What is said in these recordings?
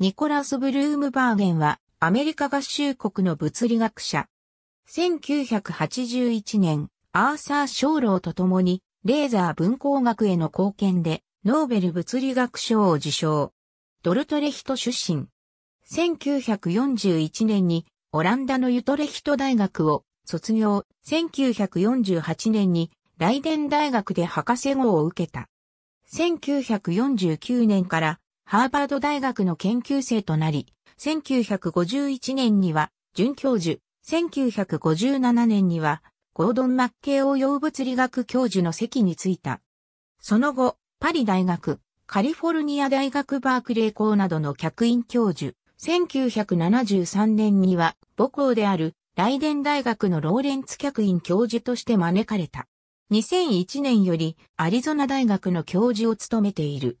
ニコラス・ブルームバーゲンはアメリカ合衆国の物理学者。1981年、アーサー・ショーローと共にレーザー文工学への貢献でノーベル物理学賞を受賞。ドルトレヒト出身。1941年にオランダのユトレヒト大学を卒業。1948年にライデン大学で博士号を受けた。1949年からハーバード大学の研究生となり、1951年には准教授、1957年にはゴードン・マッケイ応用物理学教授の席に着いた。その後、パリ大学、カリフォルニア大学バークレー校などの客員教授、1973年には母校であるライデン大学のローレンツ客員教授として招かれた。2001年よりアリゾナ大学の教授を務めている。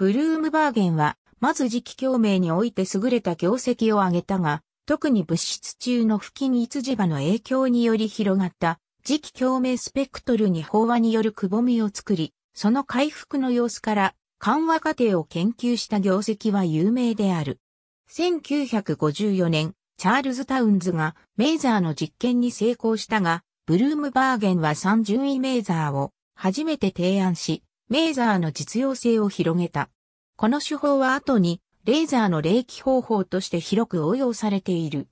ブルームバーゲンは、まず磁気共鳴において優れた業績を上げたが、特に物質中の付近一磁場の影響により広がった磁気共鳴スペクトルに飽和によるくぼみを作り、その回復の様子から緩和過程を研究した業績は有名である。1954年、チャールズ・タウンズがメーザーの実験に成功したが、ブルームバーゲンは三順位メーザーを初めて提案し、メーザーの実用性を広げた。この手法は後に、レーザーの冷気方法として広く応用されている。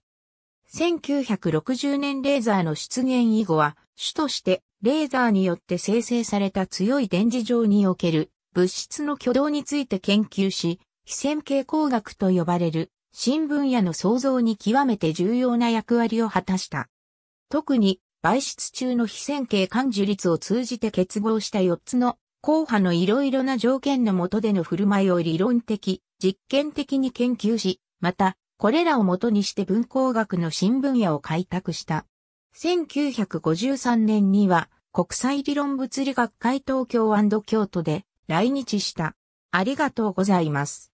1960年レーザーの出現以後は、主としてレーザーによって生成された強い電磁場における物質の挙動について研究し、非線形工学と呼ばれる新分野の創造に極めて重要な役割を果たした。特に、媒質中の非線形感受率を通じて結合した4つの後派のいろいろな条件の下での振る舞いを理論的、実験的に研究し、また、これらをもとにして文工学の新分野を開拓した。1953年には、国際理論物理学会東京京都で来日した。ありがとうございます。